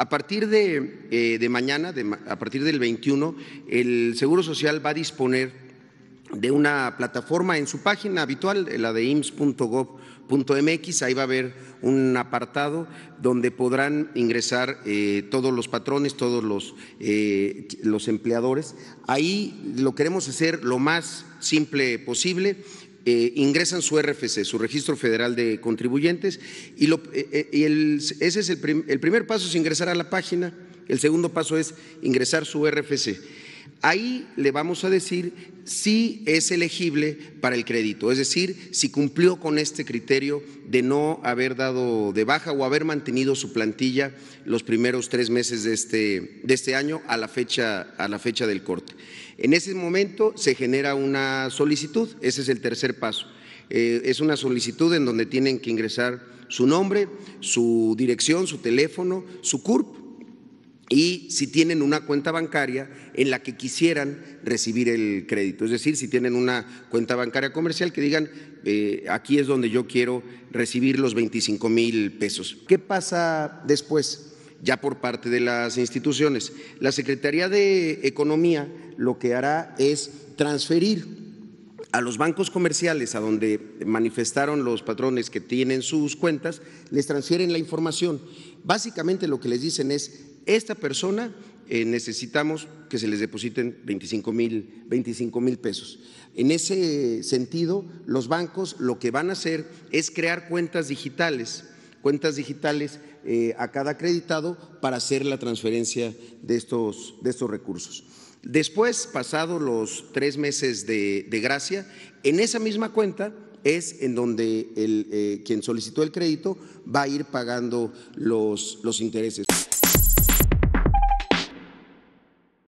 A partir de, eh, mañana, a partir del 21, el Seguro Social va a disponer de una plataforma en su página habitual, la de ims.gov.mx, ahí va a haber un apartado donde podrán ingresar eh, todos los patrones, todos los, eh, los empleadores. Ahí lo queremos hacer lo más simple posible. Eh, ingresan su RFC, su Registro Federal de Contribuyentes, y, eh, eh, ese es el, el primer paso es ingresar a la página, el segundo paso es ingresar su RFC ahí le vamos a decir si es elegible para el crédito, es decir, si cumplió con este criterio de no haber dado de baja o haber mantenido su plantilla los primeros tres meses de este, de este año a la, fecha, a la fecha del corte. En ese momento se genera una solicitud, ese es el tercer paso. Eh, es una solicitud en donde tienen que ingresar su nombre, su dirección, su teléfono, su CURP y si tienen una cuenta bancaria en la que quisieran recibir el crédito. Es decir, si tienen una cuenta bancaria comercial que digan, eh, aquí es donde yo quiero recibir los 25 mil pesos. ¿Qué pasa después? Ya por parte de las instituciones. La Secretaría de Economía lo que hará es transferir a los bancos comerciales a donde manifestaron los patrones que tienen sus cuentas, les transfieren la información. Básicamente lo que les dicen es, esta persona eh, necesitamos que se les depositen 25 mil, pesos. En ese sentido, los bancos lo que van a hacer es crear cuentas digitales, cuentas digitales eh, a cada acreditado para hacer la transferencia de estos, de recursos. Después, pasados los tres meses de, gracia, en esa misma cuenta es en donde el, eh, quien solicitó el crédito va a ir pagando los, los intereses.